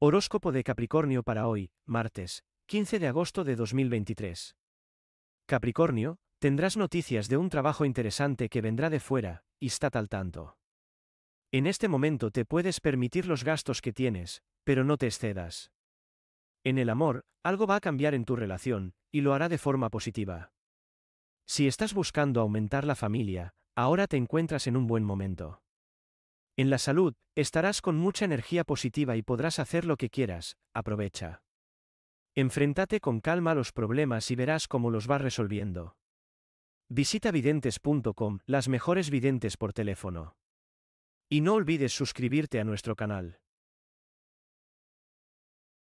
Horóscopo de Capricornio para hoy, martes, 15 de agosto de 2023. Capricornio, tendrás noticias de un trabajo interesante que vendrá de fuera, y está tal tanto. En este momento te puedes permitir los gastos que tienes, pero no te excedas. En el amor, algo va a cambiar en tu relación, y lo hará de forma positiva. Si estás buscando aumentar la familia, ahora te encuentras en un buen momento. En la salud, estarás con mucha energía positiva y podrás hacer lo que quieras, aprovecha. Enfréntate con calma a los problemas y verás cómo los vas resolviendo. Visita videntes.com, las mejores videntes por teléfono. Y no olvides suscribirte a nuestro canal.